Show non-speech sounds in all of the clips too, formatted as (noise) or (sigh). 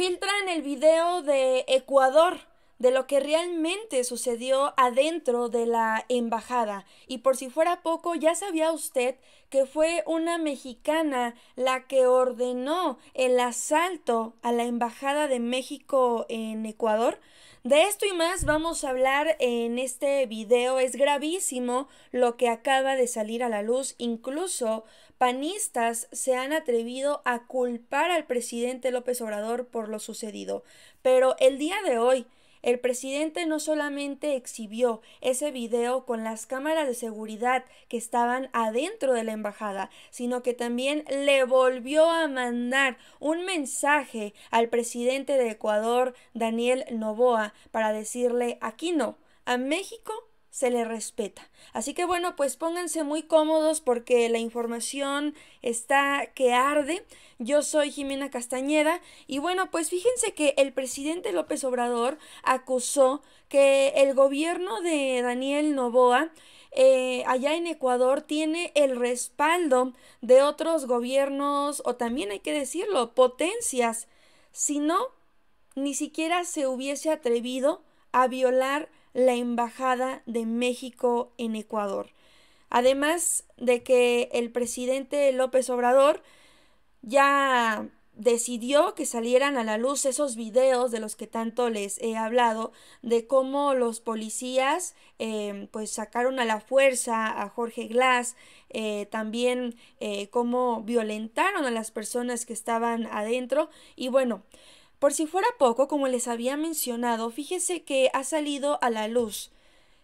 filtra en el video de Ecuador de lo que realmente sucedió adentro de la embajada. Y por si fuera poco, ya sabía usted que fue una mexicana la que ordenó el asalto a la Embajada de México en Ecuador. De esto y más vamos a hablar en este video. Es gravísimo lo que acaba de salir a la luz. Incluso panistas se han atrevido a culpar al presidente López Obrador por lo sucedido. Pero el día de hoy, el presidente no solamente exhibió ese video con las cámaras de seguridad que estaban adentro de la embajada, sino que también le volvió a mandar un mensaje al presidente de Ecuador, Daniel Novoa, para decirle, aquí no, a México se le respeta. Así que bueno, pues pónganse muy cómodos porque la información está que arde. Yo soy Jimena Castañeda y bueno, pues fíjense que el presidente López Obrador acusó que el gobierno de Daniel Novoa eh, allá en Ecuador tiene el respaldo de otros gobiernos o también hay que decirlo, potencias. Si no, ni siquiera se hubiese atrevido a violar la Embajada de México en Ecuador. Además de que el presidente López Obrador ya decidió que salieran a la luz esos videos de los que tanto les he hablado, de cómo los policías em, pues sacaron a la fuerza a Jorge Glass, eh, también eh, cómo violentaron a las personas que estaban adentro y bueno, por si fuera poco, como les había mencionado, fíjese que ha salido a la luz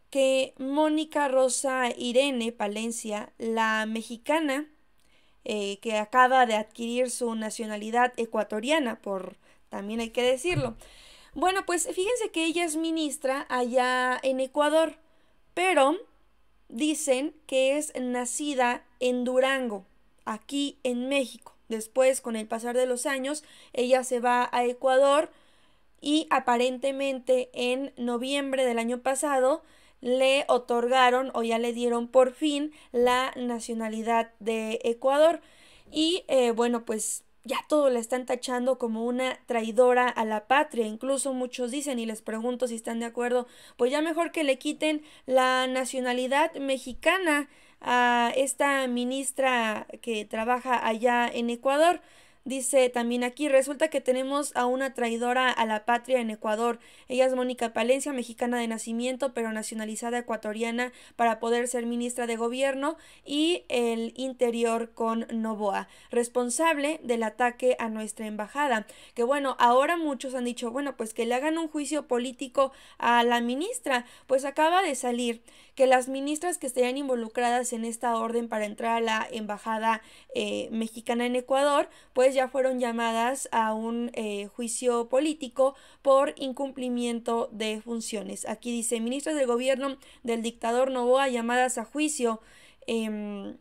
que Mónica Rosa Irene Palencia, la mexicana eh, que acaba de adquirir su nacionalidad ecuatoriana, por también hay que decirlo. Bueno, pues fíjense que ella es ministra allá en Ecuador, pero dicen que es nacida en Durango, aquí en México. Después, con el pasar de los años, ella se va a Ecuador y aparentemente en noviembre del año pasado le otorgaron o ya le dieron por fin la nacionalidad de Ecuador. Y eh, bueno, pues ya todo la están tachando como una traidora a la patria. Incluso muchos dicen, y les pregunto si están de acuerdo, pues ya mejor que le quiten la nacionalidad mexicana a esta ministra que trabaja allá en Ecuador. Dice también aquí, resulta que tenemos a una traidora a la patria en Ecuador. Ella es Mónica Palencia, mexicana de nacimiento, pero nacionalizada ecuatoriana para poder ser ministra de gobierno y el interior con Novoa, responsable del ataque a nuestra embajada. Que bueno, ahora muchos han dicho, bueno, pues que le hagan un juicio político a la ministra, pues acaba de salir que las ministras que estén involucradas en esta orden para entrar a la embajada eh, mexicana en Ecuador, pues ya fueron llamadas a un eh, juicio político por incumplimiento de funciones. Aquí dice, ministros del gobierno del dictador Novoa llamadas a juicio. Em,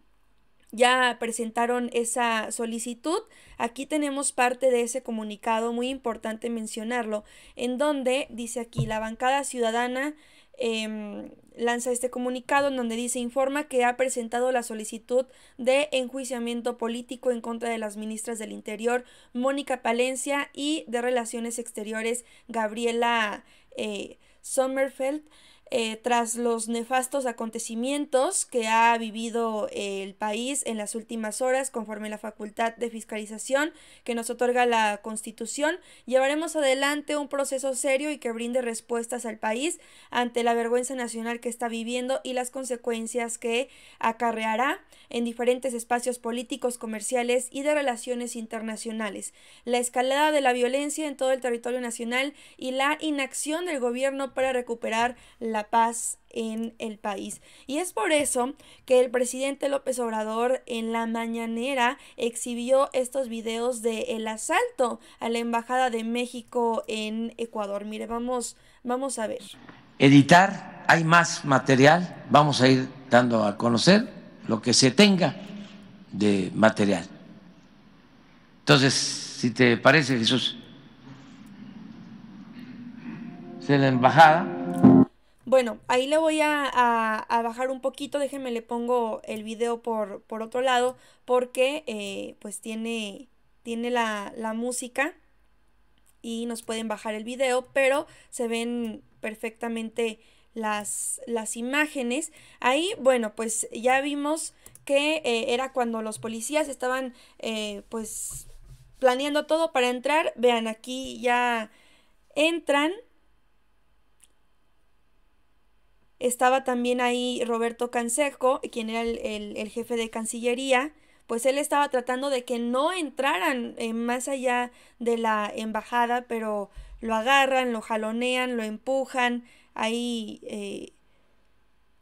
ya presentaron esa solicitud. Aquí tenemos parte de ese comunicado, muy importante mencionarlo, en donde dice aquí la bancada ciudadana Em, lanza este comunicado en donde dice informa que ha presentado la solicitud de enjuiciamiento político en contra de las ministras del Interior Mónica Palencia y de Relaciones Exteriores Gabriela eh, Sommerfeld eh, tras los nefastos acontecimientos que ha vivido eh, el país en las últimas horas conforme la facultad de fiscalización que nos otorga la Constitución, llevaremos adelante un proceso serio y que brinde respuestas al país ante la vergüenza nacional que está viviendo y las consecuencias que acarreará en diferentes espacios políticos, comerciales y de relaciones internacionales. La escalada de la violencia en todo el territorio nacional y la inacción del gobierno para recuperar la la paz en el país. Y es por eso que el presidente López Obrador en la mañanera exhibió estos videos del el asalto a la Embajada de México en Ecuador. Mire, vamos, vamos a ver. Editar, hay más material, vamos a ir dando a conocer lo que se tenga de material. Entonces, si te parece, Jesús, es la embajada bueno, ahí le voy a, bajar un poquito, déjenme le pongo el video por, otro lado, porque eh, pues tiene, tiene la, música y nos pueden bajar el video, pero se ven perfectamente las, imágenes. Ahí, bueno, pues ya vimos que eh, era cuando los policías estaban eh, pues planeando todo para entrar. Vean, aquí ya entran Estaba también ahí Roberto Canseco, quien era el, jefe de Cancillería, pues él estaba tratando de que no entraran eh, más allá de la embajada, pero lo agarran, lo jalonean, lo empujan, ahí eh,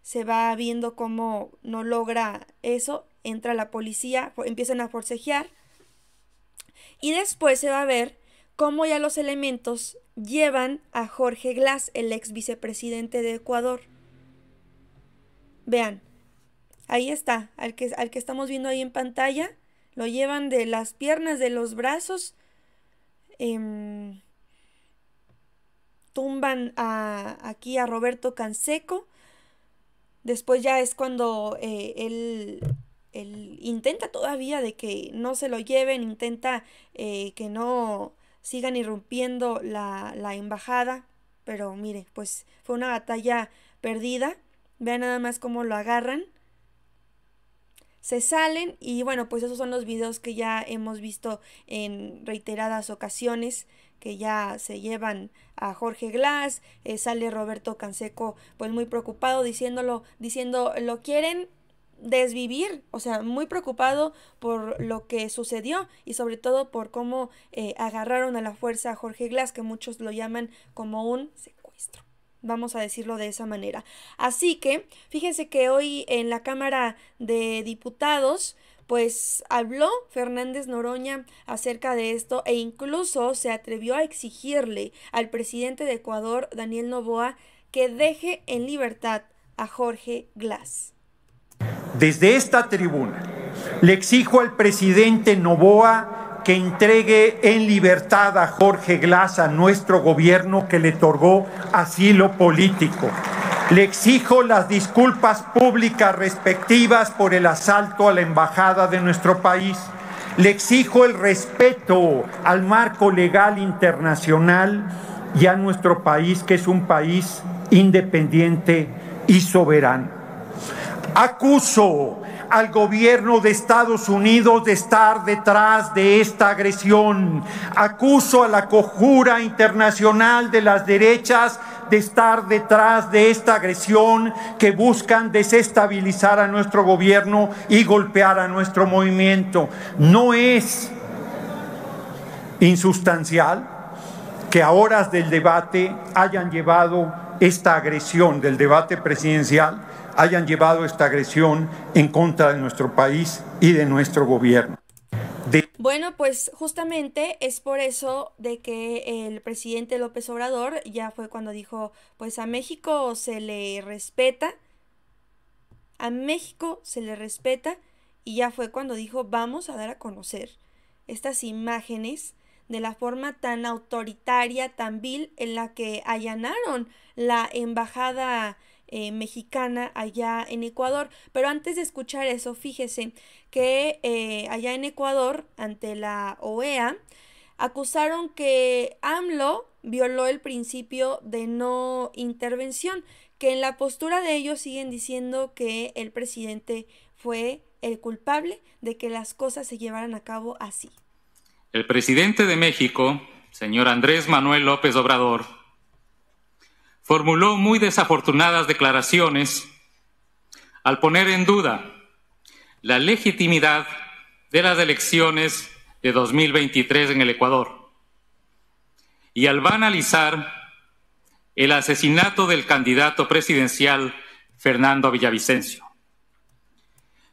se va viendo cómo no logra eso, entra la policía, empiezan a forcejear y después se va a ver cómo ya los elementos llevan a Jorge Glass, el ex vicepresidente de Ecuador. Vean, ahí está, al que, que estamos viendo ahí en pantalla, lo llevan de las piernas, de los brazos, em, tumban a, aquí a Roberto Canseco, después ya es cuando eh, él, intenta todavía de que no se lo lleven, intenta eh, que no sigan irrumpiendo la, la embajada, pero mire, pues fue una batalla perdida. Vean nada más cómo lo agarran. Se salen y bueno, pues esos son los videos que ya hemos visto en reiteradas ocasiones que ya se llevan a Jorge Glass, eh, sale Roberto Canseco pues muy preocupado diciéndolo, diciendo lo quieren desvivir, o sea, muy preocupado por lo que sucedió y sobre todo por cómo eh, agarraron a la fuerza a Jorge Glass, que muchos lo llaman como un vamos a decirlo de esa manera. Así que, fíjense que hoy en la Cámara de Diputados, pues habló Fernández Noroña acerca de esto e incluso se atrevió a exigirle al presidente de Ecuador, Daniel Novoa, que deje en libertad a Jorge Glass. Desde esta tribuna le exijo al presidente Novoa que entregue en libertad a Jorge a nuestro gobierno que le otorgó asilo político. Le exijo las disculpas públicas respectivas por el asalto a la embajada de nuestro país. Le exijo el respeto al marco legal internacional y a nuestro país, que es un país independiente y soberano. Acuso al gobierno de Estados Unidos de estar detrás de esta agresión. Acuso a la cojura internacional de las derechas de estar detrás de esta agresión que buscan desestabilizar a nuestro gobierno y golpear a nuestro movimiento. No es insustancial que a horas del debate hayan llevado esta agresión del debate presidencial hayan llevado esta agresión en contra de nuestro país y de nuestro gobierno. Bueno, pues justamente es por eso de que el presidente López Obrador ya fue cuando dijo, pues a México se le respeta, a México se le respeta, y ya fue cuando dijo, vamos a dar a conocer estas imágenes de la forma tan autoritaria, tan vil, en la que allanaron la embajada eh, mexicana allá en Ecuador. Pero antes de escuchar eso, fíjese que eh, allá en Ecuador, ante la OEA, acusaron que AMLO violó el principio de no intervención, que en la postura de ellos siguen diciendo que el presidente fue el culpable de que las cosas se llevaran a cabo así. El presidente de México, señor Andrés Manuel López Obrador, formuló muy desafortunadas declaraciones al poner en duda la legitimidad de las elecciones de 2023 en el Ecuador y al banalizar el asesinato del candidato presidencial Fernando Villavicencio,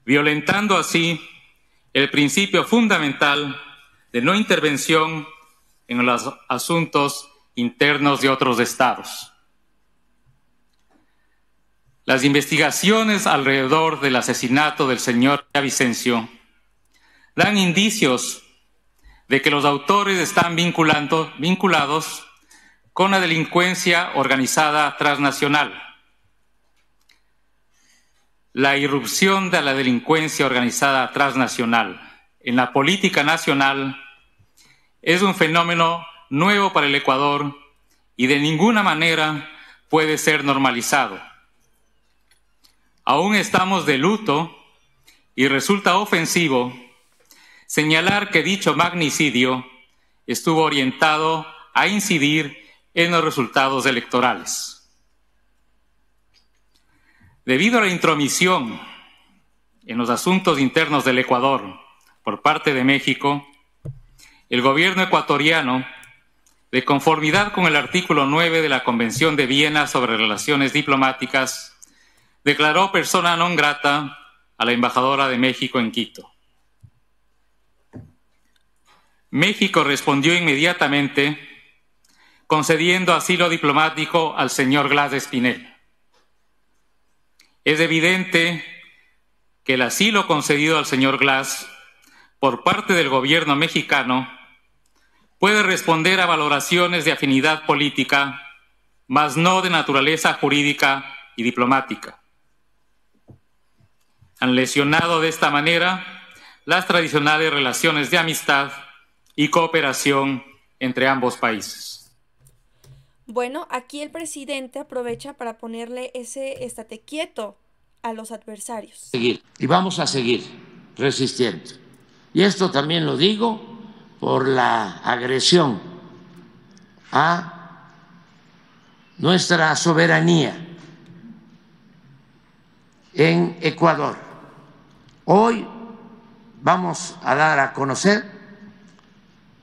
violentando así el principio fundamental de no intervención en los asuntos internos de otros estados. Las investigaciones alrededor del asesinato del señor Vicencio dan indicios de que los autores están vinculando, vinculados con la delincuencia organizada transnacional. La irrupción de la delincuencia organizada transnacional en la política nacional es un fenómeno nuevo para el Ecuador y de ninguna manera puede ser normalizado. Aún estamos de luto y resulta ofensivo señalar que dicho magnicidio estuvo orientado a incidir en los resultados electorales. Debido a la intromisión en los asuntos internos del Ecuador por parte de México, el gobierno ecuatoriano, de conformidad con el artículo 9 de la Convención de Viena sobre Relaciones Diplomáticas, declaró persona non grata a la embajadora de México en Quito. México respondió inmediatamente concediendo asilo diplomático al señor Glass Espinel. Es evidente que el asilo concedido al señor Glass por parte del gobierno mexicano puede responder a valoraciones de afinidad política, mas no de naturaleza jurídica y diplomática han lesionado de esta manera las tradicionales relaciones de amistad y cooperación entre ambos países. Bueno, aquí el presidente aprovecha para ponerle ese estate quieto a los adversarios. Seguir, y vamos a seguir resistiendo. Y esto también lo digo por la agresión a nuestra soberanía en Ecuador. Hoy vamos a dar a conocer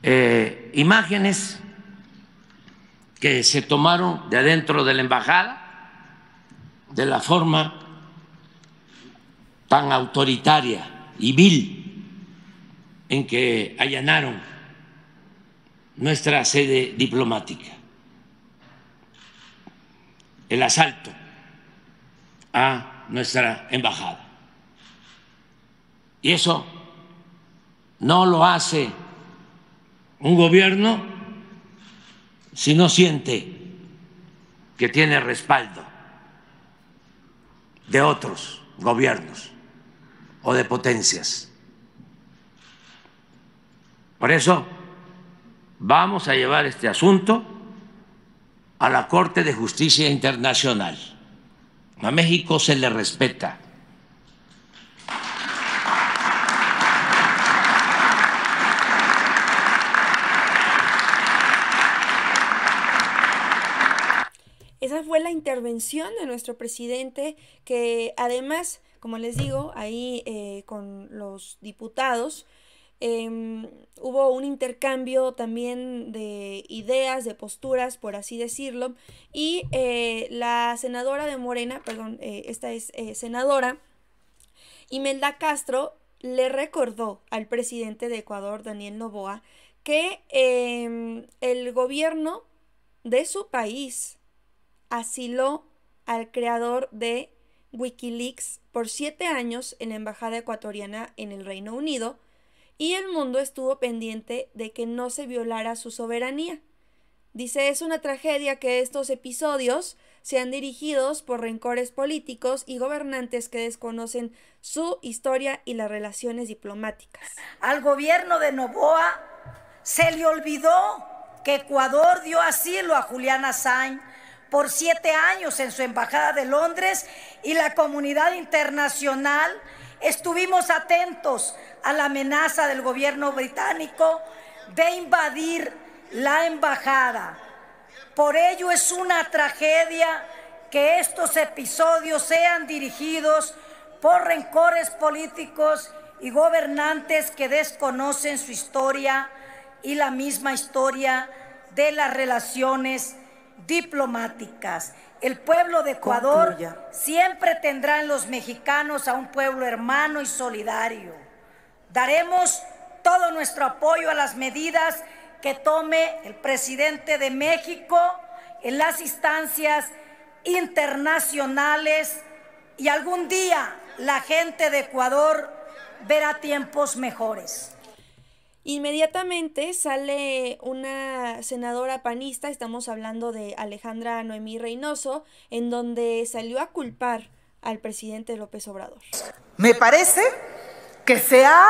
eh, imágenes que se tomaron de adentro de la embajada, de la forma tan autoritaria y vil en que allanaron nuestra sede diplomática, el asalto a nuestra embajada. Y eso no lo hace un gobierno si no siente que tiene respaldo de otros gobiernos o de potencias. Por eso vamos a llevar este asunto a la Corte de Justicia Internacional. A México se le respeta intervención de nuestro presidente, que además, como les digo, ahí eh, con los diputados, em, hubo un intercambio también de ideas, de posturas, por así decirlo, y eh, la senadora de Morena, perdón, eh, esta es senadora, Imelda Castro, le recordó al presidente de Ecuador, Daniel Novoa, que em, el gobierno de su país asiló al creador de Wikileaks por siete años en la Embajada Ecuatoriana en el Reino Unido y el mundo estuvo pendiente de que no se violara su soberanía. Dice, es una tragedia que estos episodios sean dirigidos por rencores políticos y gobernantes que desconocen su historia y las relaciones diplomáticas. Al gobierno de Novoa se le olvidó que Ecuador dio asilo a Julián Assange por siete años en su Embajada de Londres y la comunidad internacional estuvimos atentos a la amenaza del gobierno británico de invadir la embajada. Por ello es una tragedia que estos episodios sean dirigidos por rencores políticos y gobernantes que desconocen su historia y la misma historia de las relaciones diplomáticas. El pueblo de Ecuador siempre tendrá en los mexicanos a un pueblo hermano y solidario. Daremos todo nuestro apoyo a las medidas que tome el presidente de México en las instancias internacionales y algún día la gente de Ecuador verá tiempos mejores. Inmediatamente sale una senadora panista, estamos hablando de Alejandra Noemí Reynoso, en donde salió a culpar al presidente López Obrador. Me parece que se ha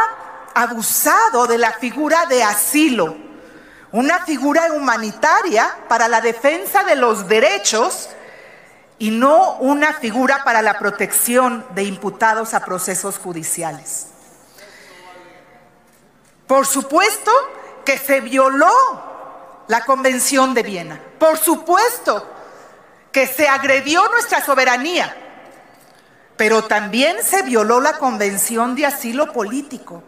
abusado de la figura de asilo, una figura humanitaria para la defensa de los derechos y no una figura para la protección de imputados a procesos judiciales. Por supuesto que se violó la Convención de Viena. Por supuesto que se agredió nuestra soberanía. Pero también se violó la Convención de Asilo Político.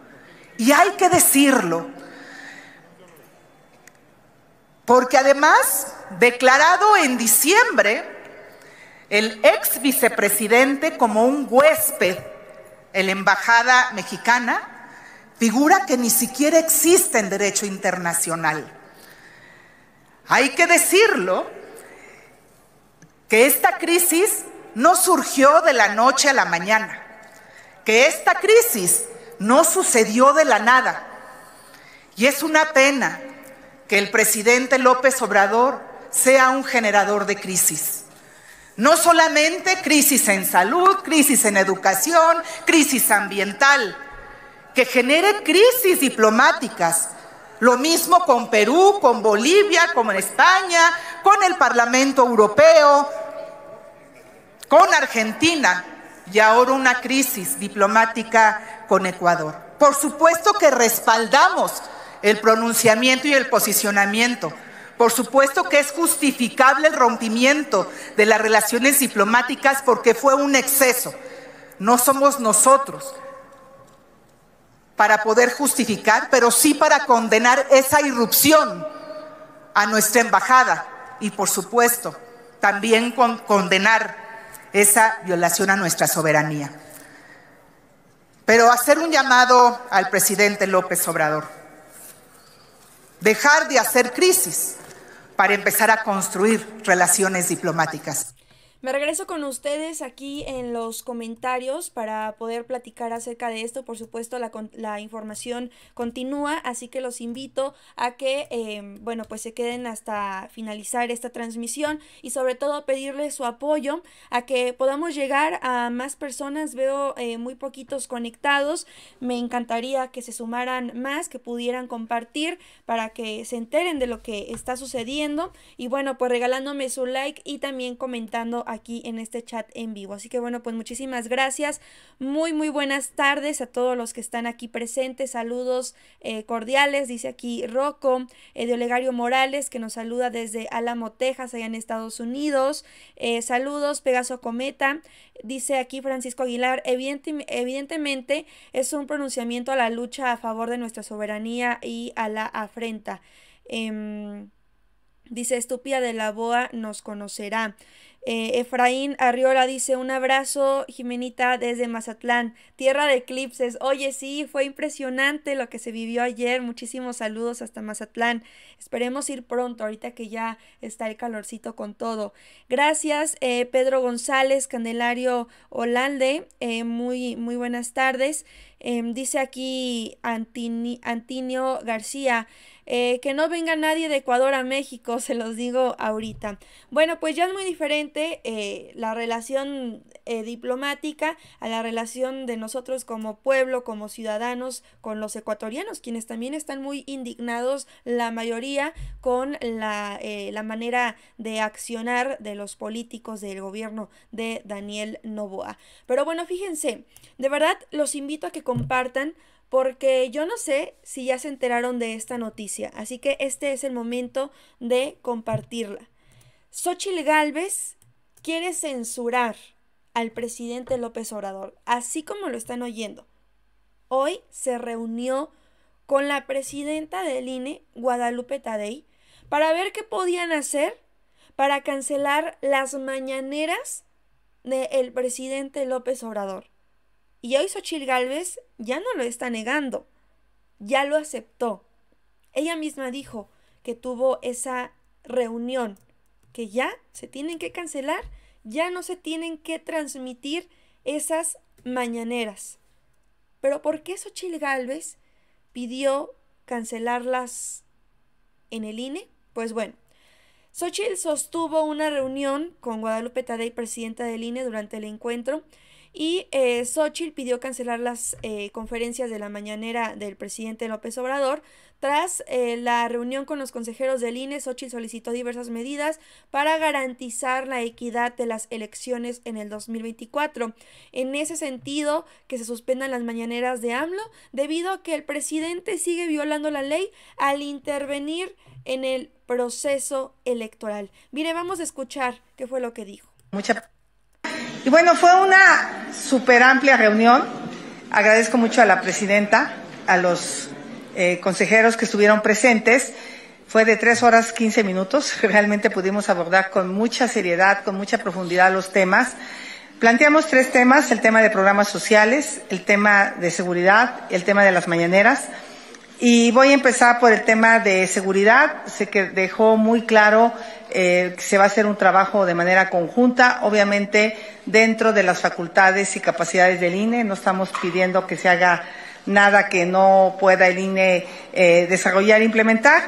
Y hay que decirlo. Porque además, declarado en diciembre, el ex vicepresidente como un huésped en la Embajada Mexicana, figura que ni siquiera existe en derecho internacional. Hay que decirlo, que esta crisis no surgió de la noche a la mañana, que esta crisis no sucedió de la nada. Y es una pena que el presidente López Obrador sea un generador de crisis. No solamente crisis en salud, crisis en educación, crisis ambiental, que genere crisis diplomáticas. Lo mismo con Perú, con Bolivia, con España, con el Parlamento Europeo, con Argentina y ahora una crisis diplomática con Ecuador. Por supuesto que respaldamos el pronunciamiento y el posicionamiento. Por supuesto que es justificable el rompimiento de las relaciones diplomáticas porque fue un exceso. No somos nosotros para poder justificar, pero sí para condenar esa irrupción a nuestra embajada y, por supuesto, también con condenar esa violación a nuestra soberanía. Pero hacer un llamado al presidente López Obrador. Dejar de hacer crisis para empezar a construir relaciones diplomáticas. Me regreso con ustedes aquí en los comentarios para poder platicar acerca de esto. Por supuesto, la, información continúa, así que los invito a que, em, bueno, pues se queden hasta finalizar esta transmisión y sobre todo pedirles su apoyo a que podamos llegar a más personas. Veo eh, muy poquitos conectados. Me encantaría que se sumaran más, que pudieran compartir para que se enteren de lo que está sucediendo. Y bueno, pues regalándome su like y también comentando aquí en este chat en vivo. Así que bueno, pues muchísimas gracias. Muy, muy buenas tardes a todos los que están aquí presentes. Saludos eh, cordiales, dice aquí Rocco, eh, de Olegario Morales, que nos saluda desde Alamo, Texas, allá en Estados Unidos. Eh, saludos, Pegaso Cometa, dice aquí Francisco Aguilar. evidentemente es un pronunciamiento a la lucha a favor de nuestra soberanía y a la afrenta. Em, dice, estúpida de la boa nos conocerá. Eh, Efraín Arriola dice un abrazo, Jimenita, desde Mazatlán, tierra de eclipses. Oye, sí, fue impresionante lo que se vivió ayer. Muchísimos saludos hasta Mazatlán. Esperemos ir pronto, ahorita que ya está el calorcito con todo. Gracias, eh, Pedro González, Candelario Holande eh, muy, muy buenas tardes. Em, dice aquí Antinio García, eh, que no venga nadie de Ecuador a México, (laughs) se los digo ahorita. Bueno, pues ya es muy diferente eh, la relación eh, diplomática a la relación de nosotros como pueblo, como ciudadanos, con los ecuatorianos, quienes también están muy indignados, la mayoría, con la manera de accionar de los políticos del gobierno de Daniel Novoa. Pero bueno, fíjense, de verdad los invito a que compartan porque yo no sé si ya se enteraron de esta noticia, así que este es el momento de compartirla. Xochitl Galvez quiere censurar al presidente López Obrador, así como lo están oyendo. Hoy se reunió con la presidenta del INE, Guadalupe Tadei, para ver qué podían hacer para cancelar las mañaneras del el presidente López Obrador. Y hoy Xochil Gálvez ya no lo está negando, ya lo aceptó. Ella misma dijo que tuvo esa reunión, que ya se tienen que cancelar, ya no se tienen que transmitir esas mañaneras. Pero ¿por qué Xochil Gálvez pidió cancelarlas en el INE? Pues bueno, Xochitl sostuvo una reunión con Guadalupe Tadei, presidenta del INE, durante el encuentro y eh, pidió cancelar las eh, conferencias de la mañanera del presidente López Obrador. Tras eh, la reunión con los consejeros del INE, Xochitl solicitó diversas medidas para garantizar la equidad de las elecciones en el 2024. En ese sentido, que se suspendan las mañaneras de AMLO, debido a que el presidente sigue violando la ley al intervenir en el proceso electoral. Mire, vamos a escuchar qué fue lo que dijo. Mucha... Y bueno, fue una Super amplia reunión. Agradezco mucho a la presidenta, a los eh, consejeros que estuvieron presentes. Fue de tres horas quince minutos. (laughs) Realmente pudimos abordar con mucha seriedad, con mucha profundidad los temas. Planteamos tres temas, el tema de programas sociales, el tema de seguridad, el tema de las mañaneras. Y voy a empezar por el tema de seguridad. Sé que dejó muy claro eh, se va a hacer un trabajo de manera conjunta, obviamente dentro de las facultades y capacidades del INE. No estamos pidiendo que se haga nada que no pueda el INE eh, desarrollar e implementar.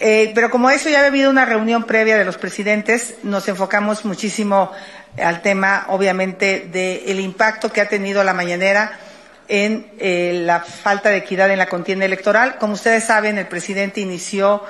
Eh, pero como eso ya ha habido una reunión previa de los presidentes, nos enfocamos muchísimo al tema, obviamente, del el impacto que ha tenido la mañanera en la falta de equidad en la contienda electoral. Como ustedes saben, el presidente inició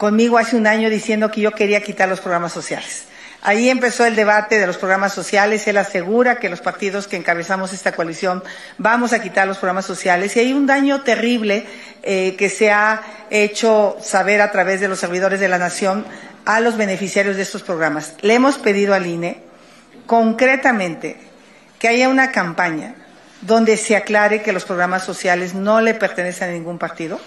conmigo hace un año diciendo que yo quería quitar los programas sociales. Ahí empezó el debate de los programas sociales. Él asegura que los partidos que encabezamos esta coalición vamos a quitar los programas sociales. Y hay un daño terrible eh, que se ha hecho saber a través de los servidores de la Nación a los beneficiarios de estos programas. Le hemos pedido al INE concretamente que haya una campaña donde se aclare que los programas sociales no le pertenecen a ningún partido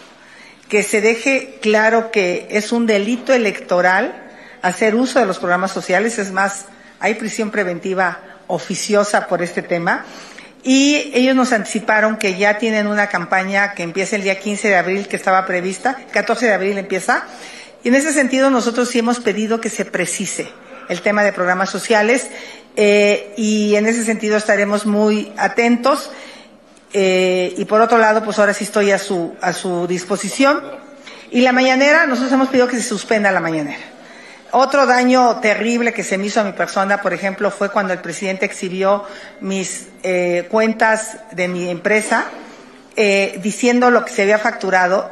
que se deje claro que es un delito electoral hacer uso de los programas sociales, es más, hay prisión preventiva oficiosa por este tema. Y ellos nos anticiparon que ya tienen una campaña que empieza el día 15 de abril, que estaba prevista, 14 de abril empieza. Y en ese sentido nosotros sí hemos pedido que se precise el tema de programas sociales eh, y en ese sentido estaremos muy atentos. Eh, y por otro lado, pues ahora sí estoy a su, a su disposición. Y la mañanera, nosotros hemos pedido que se suspenda la mañanera. Otro daño terrible que se me hizo a mi persona, por ejemplo, fue cuando el presidente exhibió mis eh, cuentas de mi empresa eh, diciendo lo que se había facturado.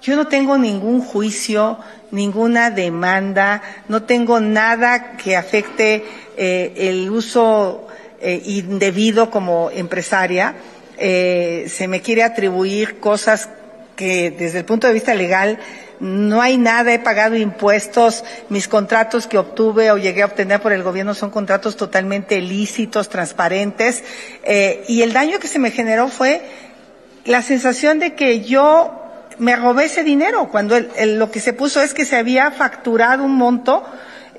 Yo no tengo ningún juicio, ninguna demanda, no tengo nada que afecte el uso indebido como empresaria. Eh, se me quiere atribuir cosas que desde el punto de vista legal no hay nada, he pagado impuestos, mis contratos que obtuve o llegué a obtener por el gobierno son contratos totalmente lícitos, transparentes, eh, y el daño que se me generó fue la sensación de que yo me robé ese dinero, cuando lo que se puso es que se había facturado un monto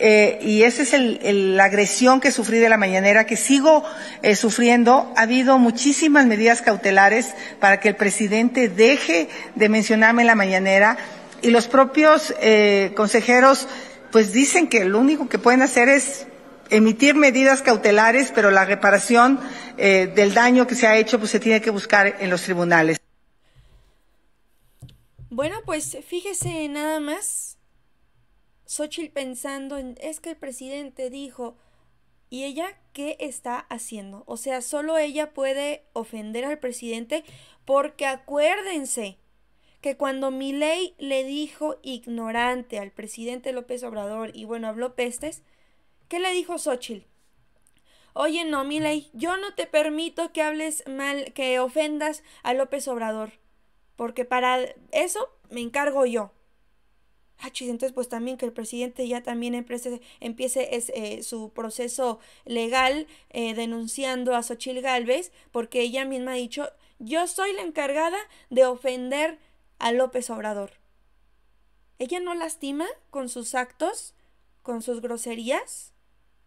eh, y esa es la agresión que sufrí de la mañanera, que sigo eh, sufriendo, ha habido muchísimas medidas cautelares para que el presidente deje de mencionarme en la mañanera y los propios eh, consejeros pues dicen que lo único que pueden hacer es emitir medidas cautelares, pero la reparación del daño que se ha hecho pues se tiene que buscar en los tribunales. Bueno, pues fíjese nada más Xochitl pensando en, es que el presidente dijo, ¿y ella qué está haciendo? O sea, solo ella puede ofender al presidente porque acuérdense que cuando Milei le dijo ignorante al presidente López Obrador y bueno, habló pestes, ¿qué le dijo Xochitl? Oye, no, Milei, yo no te permito que hables mal, que ofendas a López Obrador, porque para eso me encargo yo. Ah, entonces pues también que el presidente ya también empiece, empiece eh, su proceso legal eh, denunciando a Xochil Gálvez, porque ella misma ha dicho, yo soy la encargada de ofender a López Obrador. Ella no lastima con sus actos, con sus groserías,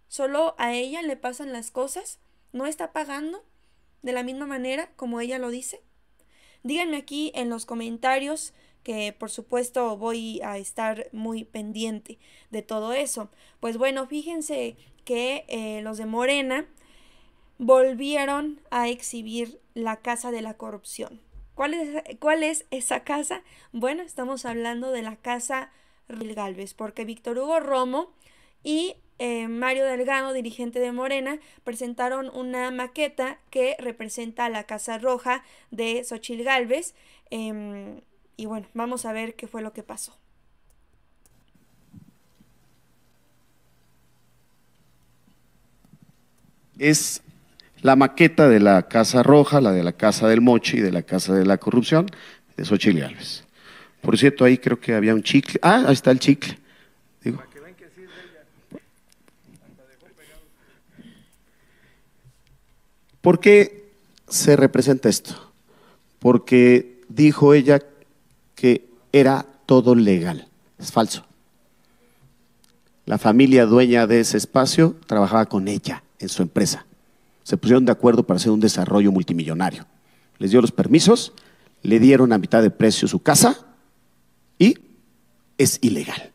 solo a ella le pasan las cosas, no está pagando de la misma manera como ella lo dice. Díganme aquí en los comentarios que por supuesto voy a estar muy pendiente de todo eso. Pues bueno, fíjense que eh, los de Morena volvieron a exhibir la Casa de la Corrupción. ¿Cuál es, cuál es esa casa? Bueno, estamos hablando de la Casa Ril porque Víctor Hugo Romo y eh, Mario Delgado, dirigente de Morena, presentaron una maqueta que representa la Casa Roja de Xochil Galvez. Em, y bueno, vamos a ver qué fue lo que pasó. Es la maqueta de la Casa Roja, la de la Casa del Moche y de la Casa de la Corrupción de Xochitl Alves. Por cierto, ahí creo que había un chicle. Ah, ahí está el chicle. Digo. ¿Por qué se representa esto? Porque dijo ella que era todo legal. Es falso. La familia dueña de ese espacio trabajaba con ella en su empresa. Se pusieron de acuerdo para hacer un desarrollo multimillonario. Les dio los permisos, le dieron a mitad de precio su casa y es ilegal.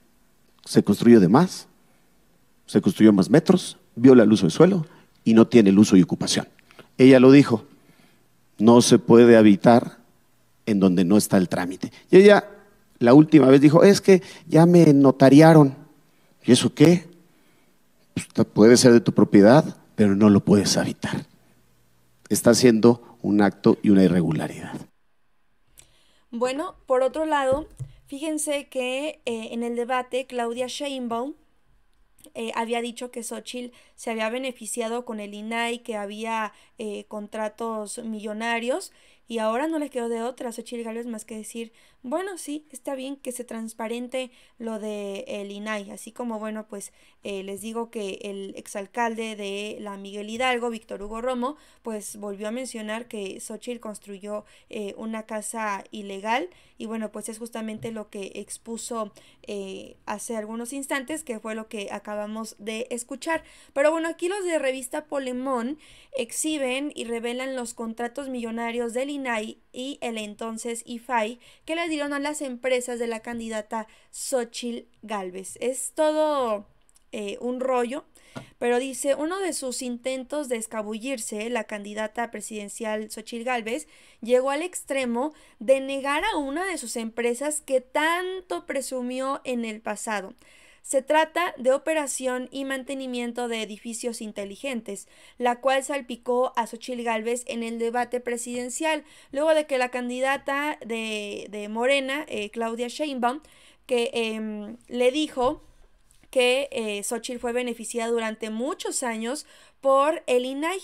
Se construyó de más, se construyó más metros, viola el uso del suelo y no tiene el uso y ocupación. Ella lo dijo, no se puede habitar en donde no está el trámite. Y ella la última vez dijo, es que ya me notariaron. ¿Y eso qué? Pues, puede ser de tu propiedad, pero no lo puedes habitar. Está siendo un acto y una irregularidad. Bueno, por otro lado, fíjense que eh, en el debate Claudia Sheinbaum eh, había dicho que Xochitl se había beneficiado con el INAI, que había eh, contratos millonarios y ahora no le quedó de otra ocho Xochitl más que decir, bueno, sí, está bien que se transparente lo de el INAI, así como, bueno, pues eh, les digo que el exalcalde de la Miguel Hidalgo, Víctor Hugo Romo, pues volvió a mencionar que Xochitl construyó eh, una casa ilegal y bueno, pues es justamente lo que expuso eh, hace algunos instantes, que fue lo que acabamos de escuchar. Pero bueno, aquí los de revista Polemón exhiben y revelan los contratos millonarios del INAI y el entonces IFAI que le dieron a las empresas de la candidata Xochitl Galvez. Es todo eh, un rollo, pero dice, uno de sus intentos de escabullirse, la candidata presidencial Xochitl Gálvez llegó al extremo de negar a una de sus empresas que tanto presumió en el pasado. Se trata de operación y mantenimiento de edificios inteligentes, la cual salpicó a Xochitl Gálvez en el debate presidencial, luego de que la candidata de, de Morena, eh, Claudia Sheinbaum, que em, le dijo que eh, fue beneficiada durante muchos años por el INAI.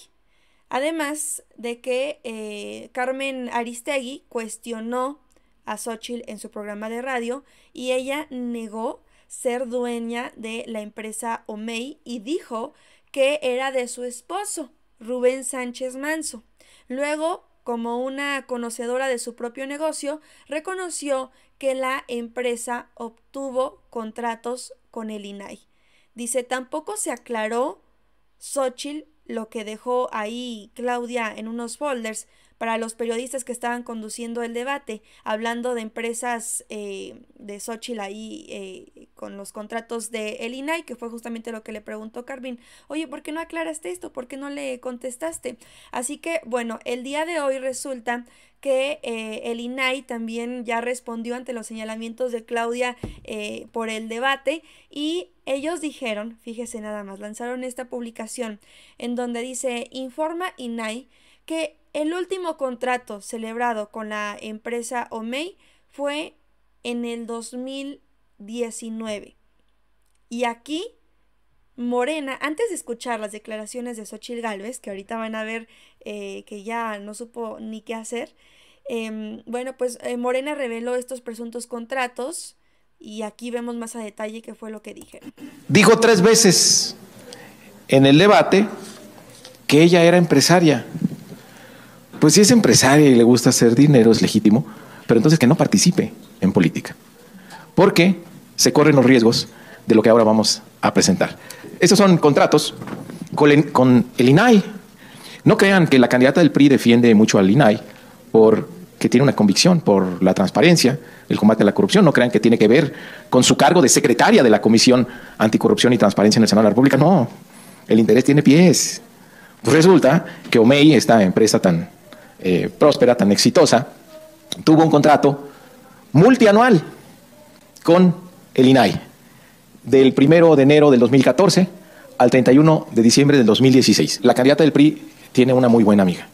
Además de que eh, Carmen Aristegui cuestionó a Xochitl en su programa de radio y ella negó ser dueña de la empresa Omei y dijo que era de su esposo, Rubén Sánchez Manso. Luego, como una conocedora de su propio negocio, reconoció que la empresa obtuvo contratos con el INAI. Dice, tampoco se aclaró Xochitl lo que dejó ahí Claudia en unos folders para los periodistas que estaban conduciendo el debate, hablando de empresas eh, de Xochitl ahí eh, con los contratos de el INAI, que fue justamente lo que le preguntó Carvin. Oye, ¿por qué no aclaraste esto? ¿Por qué no le contestaste? Así que, bueno, el día de hoy resulta que eh, el INAI también ya respondió ante los señalamientos de Claudia por el debate y ellos dijeron, fíjese nada más, lanzaron esta publicación en donde dice, informa INAI que el último contrato celebrado con la empresa Omei fue en el 2019. Y aquí Morena, antes de escuchar las declaraciones de Xochil Gálvez, que ahorita van a ver eh, que ya no supo ni qué hacer, em, bueno, pues eh, Morena reveló estos presuntos contratos y aquí vemos más a detalle qué fue lo que dijeron. Dijo tres veces en el debate que ella era empresaria pues si es empresaria y le gusta hacer dinero, es legítimo, pero entonces que no participe en política, porque se corren los riesgos de lo que ahora vamos a presentar. Estos son contratos con el, INAI. No crean que la candidata del PRI defiende mucho al INAI porque tiene una convicción por la transparencia, el combate a la corrupción. No crean que tiene que ver con su cargo de secretaria de la Comisión Anticorrupción y Transparencia en de la República. No, el interés tiene pies. Pues resulta que OMEI, esta empresa tan eh, próspera, tan exitosa, tuvo un contrato multianual con el INAI, del 1 de enero del 2014 al 31 de diciembre del 2016. La candidata del PRI tiene una muy buena amiga.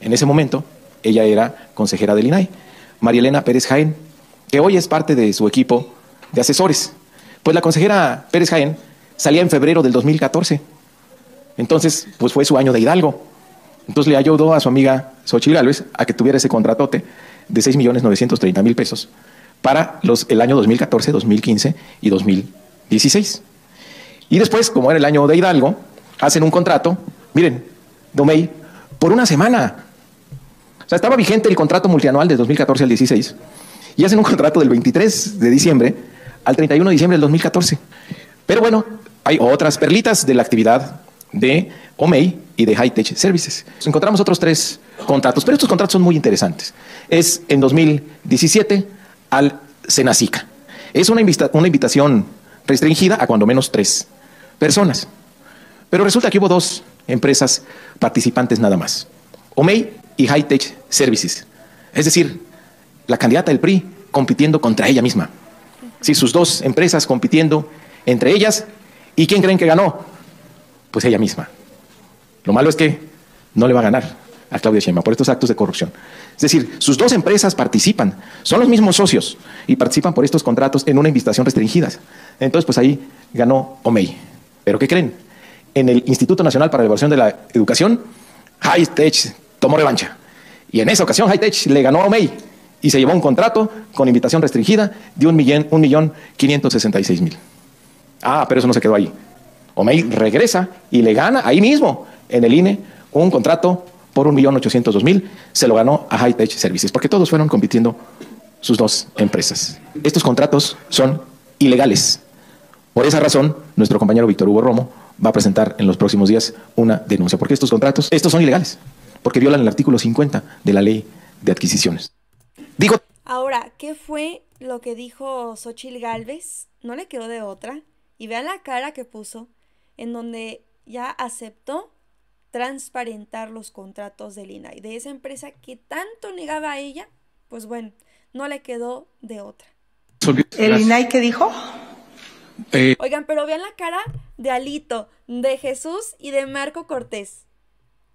En ese momento, ella era consejera del INAI, María Elena Pérez Jaén, que hoy es parte de su equipo de asesores. Pues la consejera Pérez Jaén salía en febrero del 2014. Entonces, pues fue su año de Hidalgo. Entonces le ayudó a su amiga Xochitl Gálvez a que tuviera ese contratote de 6 millones 930 mil pesos para el año 2014, 2015 y 2016. Y después, como era el año de Hidalgo, hacen un contrato, miren, Domey, por una semana. O sea, estaba vigente el contrato multianual de 2014 al 16 y hacen un contrato del 23 de diciembre al 31 de diciembre del 2014. Pero bueno, hay otras perlitas de la actividad de OMEI y de High Tech Services. Encontramos otros tres contratos, pero estos contratos son muy interesantes. Es en 2017 al Senacica. Es una, una invitación restringida a cuando menos tres personas. Pero resulta que hubo dos empresas participantes nada más, OMEI y High Tech Services. Es decir, la candidata del PRI compitiendo contra ella misma. Sí, sus dos empresas compitiendo entre ellas. ¿Y quién creen que ganó? Pues ella misma. Lo malo es que no le va a ganar a Claudia Sheinbaum por estos actos de corrupción. Es decir, sus dos empresas participan, son los mismos socios y participan por estos contratos en una invitación restringida. Entonces, pues ahí ganó Omey. ¿Pero qué creen? En el Instituto Nacional para la Evaluación de la Educación, High Tech tomó revancha. Y en esa ocasión, High Tech le ganó a Omey y se llevó un contrato con invitación restringida de 1.566.000. Ah, pero eso no se quedó ahí. Omey regresa y le gana ahí mismo en el INE un contrato por mil, se lo ganó a High Tech Services, porque todos fueron compitiendo sus dos empresas. Estos contratos son ilegales. Por esa razón, nuestro compañero Víctor Hugo Romo va a presentar en los próximos días una denuncia, porque estos contratos, estos son ilegales, porque violan el artículo 50 de la ley de adquisiciones. Ahora, ¿qué fue lo que dijo Xochil Gálvez? No le quedó de otra. Y vean la cara que puso, en donde ya aceptó transparentar los contratos del INAI, de esa empresa que tanto negaba a ella, pues bueno, no le quedó de otra. ¿El INAI qué dijo? Eh, Oigan, pero vean la cara de Alito, de Jesús y de Marco Cortés.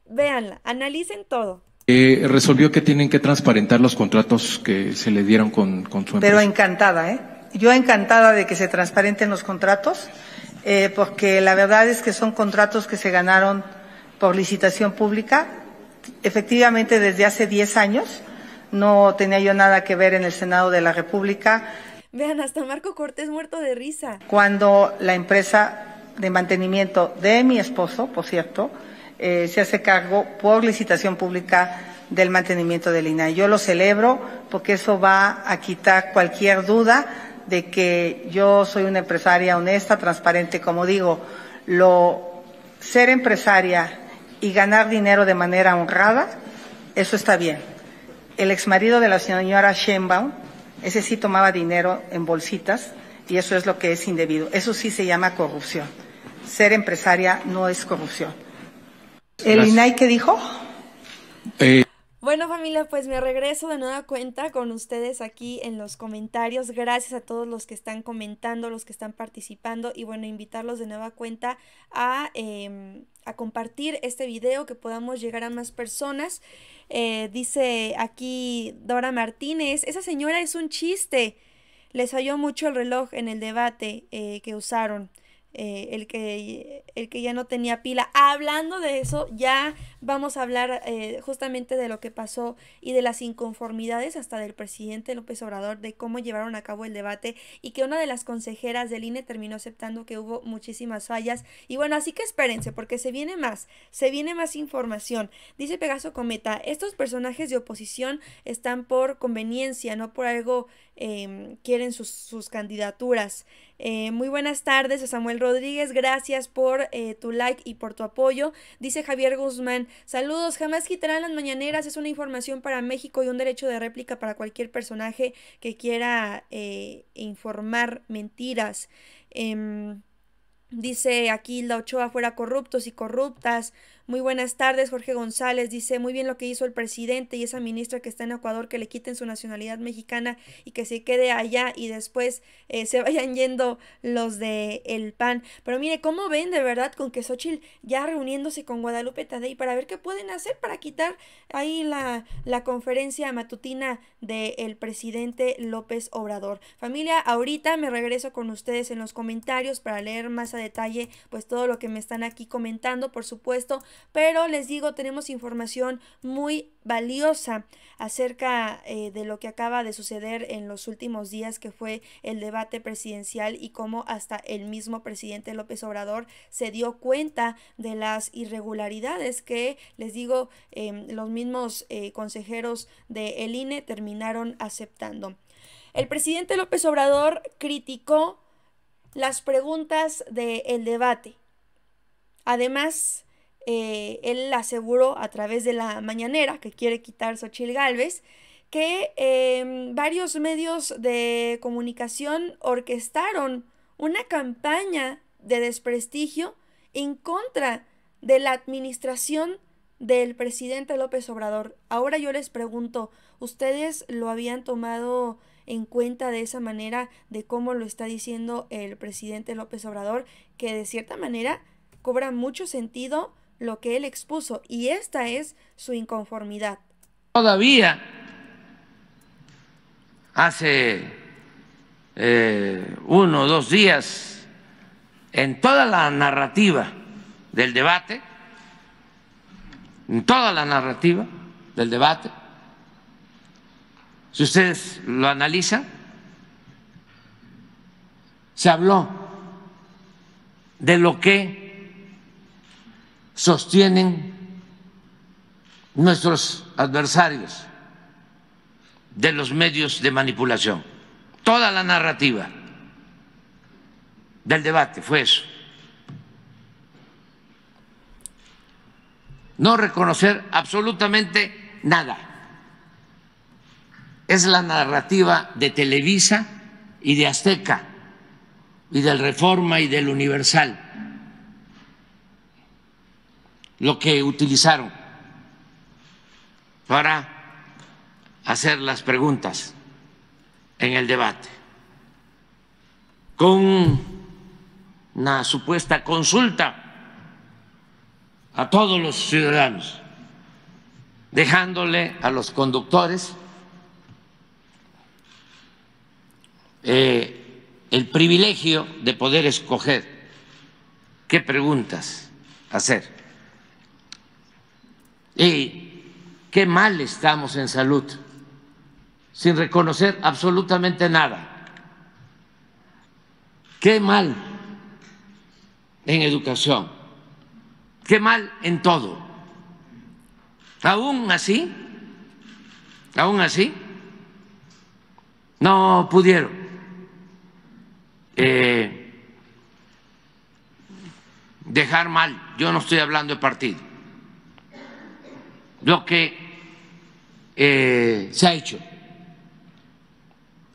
Veanla, analicen todo. Eh, resolvió que tienen que transparentar los contratos que se le dieron con, su empresa. Pero encantada, ¿eh? Yo encantada de que se transparenten los contratos, eh, porque la verdad es que son contratos que se ganaron por licitación pública. Efectivamente, desde hace 10 años no tenía yo nada que ver en el Senado de la República. Vean, hasta Marco Cortés muerto de risa. Cuando la empresa de mantenimiento de mi esposo, por cierto, eh, se hace cargo por licitación pública del mantenimiento del INAI. Yo lo celebro porque eso va a quitar cualquier duda de que yo soy una empresaria honesta, transparente, como digo, lo ser empresaria y ganar dinero de manera honrada, eso está bien. El exmarido de la señora Sheinbaum, ese sí tomaba dinero en bolsitas y eso es lo que es indebido. Eso sí se llama corrupción. Ser empresaria no es corrupción. ¿El Inay, INAI qué dijo? Eh, bueno familia, pues me regreso de nueva cuenta con ustedes aquí en los comentarios. Gracias a todos los que están comentando, los que están participando y bueno, invitarlos de nueva cuenta a em, a compartir este video, que podamos llegar a más personas. Eh, dice aquí Dora Martínez, esa señora es un chiste. Les falló mucho el reloj en el debate eh, que usaron. Eh, el, que, el que ya no tenía pila. Hablando de eso, ya vamos a hablar eh, justamente de lo que pasó y de las inconformidades hasta del presidente López Obrador, de cómo llevaron a cabo el debate y que una de las consejeras del INE terminó aceptando que hubo muchísimas fallas. Y bueno, así que espérense, porque se viene más, se viene más información. Dice Pegaso Cometa, estos personajes de oposición están por conveniencia, no por algo em, quieren sus, sus candidaturas. Eh, muy buenas tardes a Samuel Rodríguez, gracias por eh, tu like y por tu apoyo. Dice Javier Guzmán, saludos, jamás quitarán las mañaneras, es una información para México y un derecho de réplica para cualquier personaje que quiera eh, informar mentiras. Em, dice aquí la Ochoa fuera corruptos y corruptas, muy buenas tardes, Jorge González. Dice, muy bien lo que hizo el presidente y esa ministra que está en Ecuador, que le quiten su nacionalidad mexicana y que se quede allá y después eh, se (laughs) vayan yendo los de El PAN. Pero mire, ¿cómo ven de verdad con que Xochitl ya reuniéndose con Guadalupe Tadei para ver qué pueden hacer para quitar ahí la, conferencia matutina del el presidente López Obrador? Familia, ahorita me regreso con ustedes en los comentarios para leer más a detalle pues todo lo que me están aquí comentando, por supuesto pero les digo, tenemos información muy valiosa acerca eh, de lo que acaba de suceder en los últimos días, que fue el debate presidencial y cómo hasta el mismo presidente López Obrador se dio cuenta de las irregularidades que, les digo, em, los mismos eh, consejeros de INE terminaron aceptando. El presidente López Obrador criticó las preguntas del debate. Además, eh, él aseguró a través de la mañanera que quiere quitar Sochil Gálvez que em, varios medios de comunicación orquestaron una campaña de desprestigio en contra de la administración del presidente López Obrador. Ahora yo les pregunto, ¿ustedes lo habían tomado en cuenta de esa manera de cómo lo está diciendo el presidente López Obrador, que de cierta manera cobra mucho sentido lo que él expuso y esta es su inconformidad. Todavía hace eh, uno o dos días en toda la narrativa del debate, en toda la narrativa del debate, si ustedes lo analizan, se habló de lo que sostienen nuestros adversarios de los medios de manipulación. Toda la narrativa del debate fue eso. No reconocer absolutamente nada. Es la narrativa de Televisa y de Azteca y del Reforma y del Universal lo que utilizaron para hacer las preguntas en el debate, con una supuesta consulta a todos los ciudadanos, dejándole a los conductores eh, el privilegio de poder escoger qué preguntas hacer. Y qué mal estamos en salud, sin reconocer absolutamente nada. Qué mal en educación, qué mal en todo. Aún así, aún así, no pudieron eh, dejar mal, yo no estoy hablando de partido, lo que eh, se ha hecho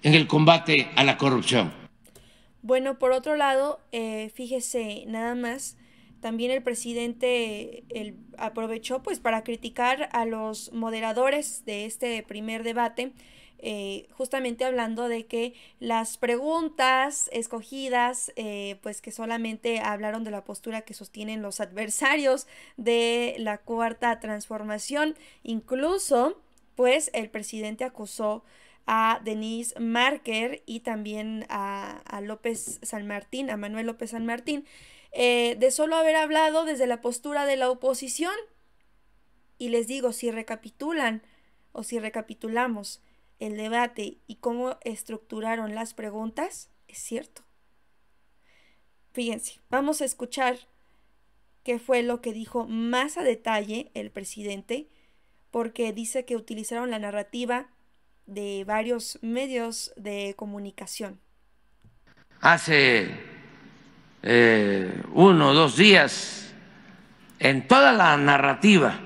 en el combate a la corrupción. Bueno, por otro lado, eh, fíjese nada más, también el presidente el, aprovechó pues para criticar a los moderadores de este primer debate eh, justamente hablando de que las preguntas escogidas, eh, pues que solamente hablaron de la postura que sostienen los adversarios de la cuarta transformación, incluso, pues el presidente acusó a Denise Marker y también a, López San Martín, a Manuel López San Martín, eh, de solo haber hablado desde la postura de la oposición. Y les digo, si recapitulan o si recapitulamos el debate y cómo estructuraron las preguntas, es cierto. Fíjense, vamos a escuchar qué fue lo que dijo más a detalle el presidente, porque dice que utilizaron la narrativa de varios medios de comunicación. Hace eh, uno o dos días, en toda la narrativa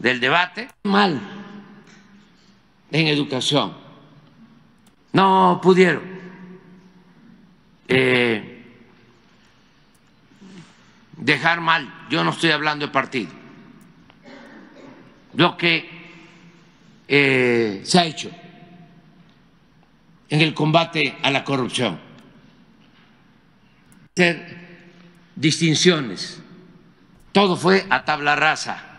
del debate, mal en educación. No pudieron. Eh, dejar mal, yo no estoy hablando de partido, lo que eh, se ha hecho en el combate a la corrupción, hacer distinciones, todo fue a tabla rasa.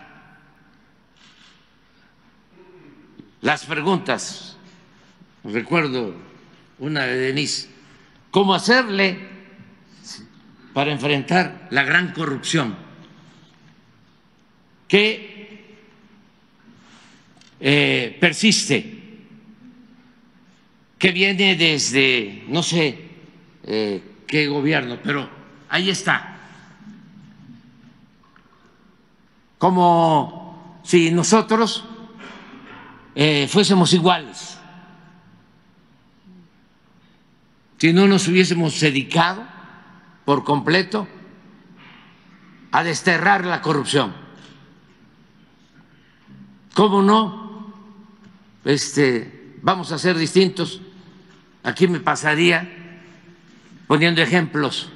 las preguntas. Recuerdo una de Denise, ¿cómo hacerle para enfrentar la gran corrupción? que eh, persiste, que viene desde, no sé eh, qué gobierno, pero ahí está. Como si nosotros eh, fuésemos iguales, si no nos hubiésemos dedicado por completo a desterrar la corrupción. ¿Cómo no? Este, vamos a ser distintos. Aquí me pasaría poniendo ejemplos.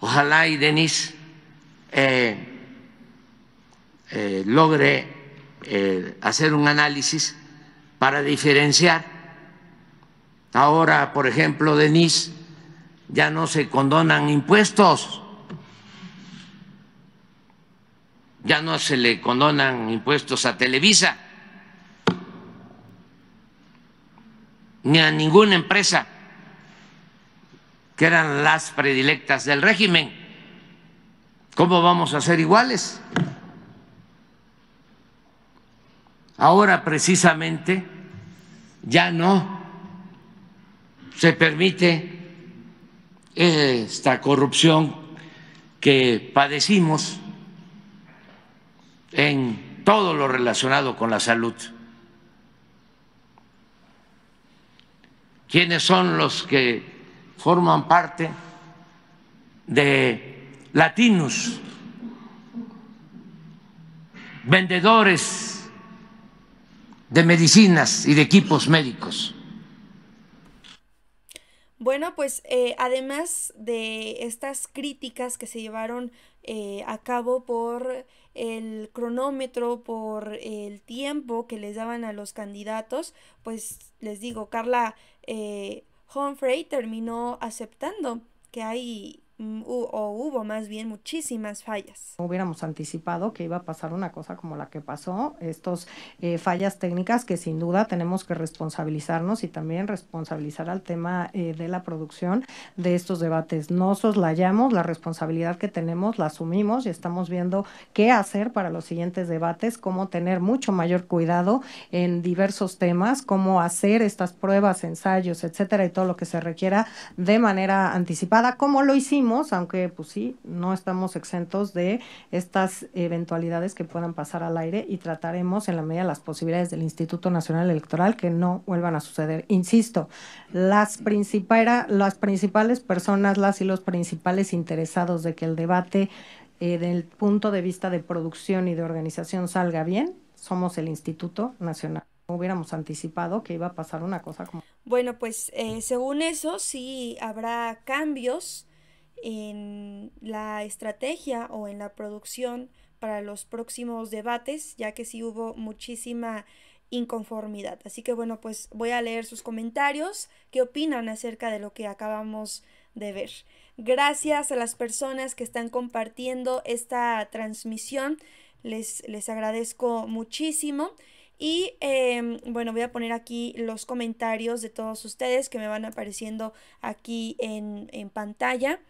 Ojalá y Denis eh, eh, logre eh, hacer un análisis para diferenciar. Ahora, por ejemplo, Denis ya no se condonan impuestos, ya no se le condonan impuestos a Televisa, ni a ninguna empresa que eran las predilectas del régimen. ¿Cómo vamos a ser iguales? Ahora precisamente ya no se permite esta corrupción que padecimos en todo lo relacionado con la salud. ¿Quiénes son los que forman parte de latinos, vendedores de medicinas y de equipos médicos. Bueno, pues eh, además de estas críticas que se llevaron eh, a cabo por el cronómetro, por el tiempo que les daban a los candidatos, pues les digo, Carla eh, Humphrey terminó aceptando que hay Mm, o hubo más bien muchísimas fallas. No hubiéramos anticipado que iba a pasar una cosa como la que pasó, estas eh, fallas técnicas que sin duda tenemos que responsabilizarnos y también responsabilizar al tema eh, de la producción de estos debates. No soslayamos la responsabilidad que tenemos, la asumimos y estamos viendo qué hacer para los siguientes debates, cómo tener mucho mayor cuidado en diversos temas, cómo hacer estas pruebas, ensayos, etcétera, y todo lo que se requiera de manera anticipada, cómo lo hicimos aunque pues sí, no estamos exentos de estas eventualidades que puedan pasar al aire y trataremos en la medida de las posibilidades del Instituto Nacional Electoral que no vuelvan a suceder. Insisto, las, las principales personas, las y los principales interesados de que el debate eh, del punto de vista de producción y de organización salga bien, somos el Instituto Nacional No hubiéramos anticipado que iba a pasar una cosa como... Bueno, pues eh, según eso sí habrá cambios en la estrategia o en la producción para los próximos debates, ya que sí hubo muchísima inconformidad. Así que bueno, pues voy a leer sus comentarios, qué opinan acerca de lo que acabamos de ver. Gracias a las personas que están compartiendo esta transmisión, les, les agradezco muchísimo. Y em, bueno, voy a poner aquí los comentarios de todos ustedes que me van apareciendo aquí en pantalla.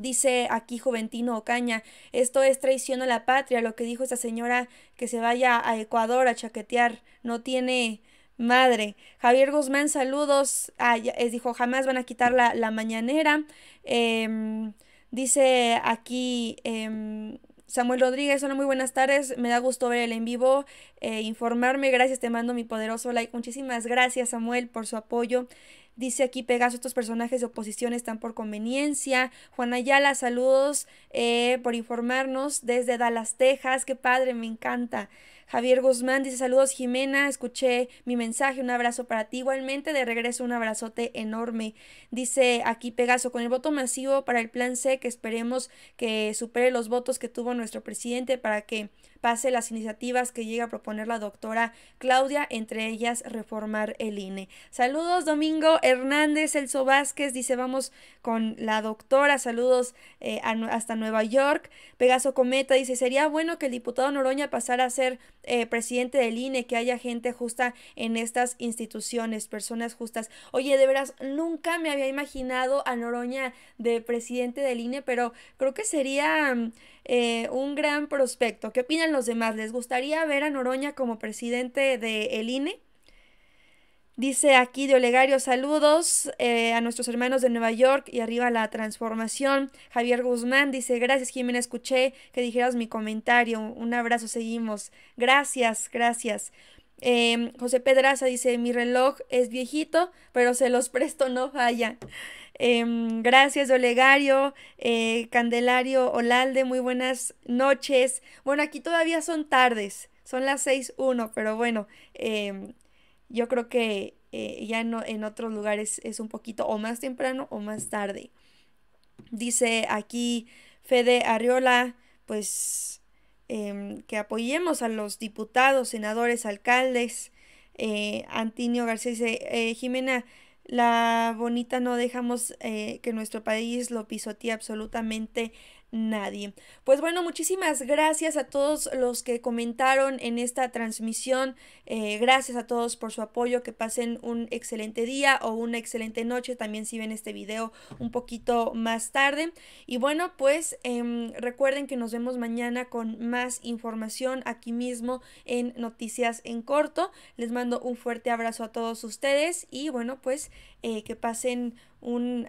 Dice aquí Juventino Ocaña, esto es traición a la patria, lo que dijo esa señora que se vaya a Ecuador a chaquetear, no tiene madre. Javier Guzmán, saludos, ah, es, eh, dijo, jamás van a quitar la, mañanera. Em, dice aquí... Em, Samuel Rodríguez, hola, muy buenas tardes. Me da gusto ver el en vivo, eh, informarme. Gracias, te mando mi poderoso like. Muchísimas gracias, Samuel, por su apoyo. Dice aquí Pegaso, estos personajes de oposición están por conveniencia. Juana Ayala, saludos eh, por informarnos desde Dallas, Texas. Qué padre, me encanta. Javier Guzmán dice saludos Jimena, escuché mi mensaje, un abrazo para ti igualmente, de regreso un abrazote enorme. Dice aquí Pegaso, con el voto masivo para el plan C, que esperemos que supere los votos que tuvo nuestro presidente para que pase las iniciativas que llega a proponer la doctora Claudia, entre ellas reformar el INE. Saludos, Domingo Hernández, Elso Vázquez dice vamos con la doctora, saludos eh, hasta Nueva York. Pegaso Cometa dice sería bueno que el diputado Noroña pasara a ser eh, presidente del INE, que haya gente justa en estas instituciones, personas justas. Oye, de veras, nunca me había imaginado a Noroña de presidente del INE, pero creo que sería eh, un gran prospecto. ¿Qué opinan los demás? ¿Les gustaría ver a Noroña como presidente del INE? Dice aquí de Olegario, saludos eh, a nuestros hermanos de Nueva York y arriba la transformación. Javier Guzmán dice, gracias Jimena, escuché que dijeras mi comentario. Un abrazo, seguimos. Gracias, gracias. Em, José Pedraza dice, mi reloj es viejito, pero se los presto, no falla. Em, gracias, Olegario, eh, Candelario, Olalde, muy buenas noches. Bueno, aquí todavía son tardes, son las 6.1, pero bueno, em, yo creo que eh, ya en otros lugares es un poquito o más temprano o más tarde. Dice aquí Fede Arriola, pues Em, que apoyemos a los diputados, senadores, alcaldes. Eh, Antinio García dice, eh, Jimena, la bonita no dejamos eh, que nuestro país lo pisotee absolutamente nadie. Pues bueno, muchísimas gracias a todos los que comentaron en esta transmisión. Eh, gracias a todos por su apoyo. Que pasen un excelente día o una excelente noche. También si ven este video un poquito más tarde. Y bueno, pues em, recuerden que nos vemos mañana con más información aquí mismo en Noticias en Corto. Les mando un fuerte abrazo a todos ustedes y bueno, pues eh, que pasen un...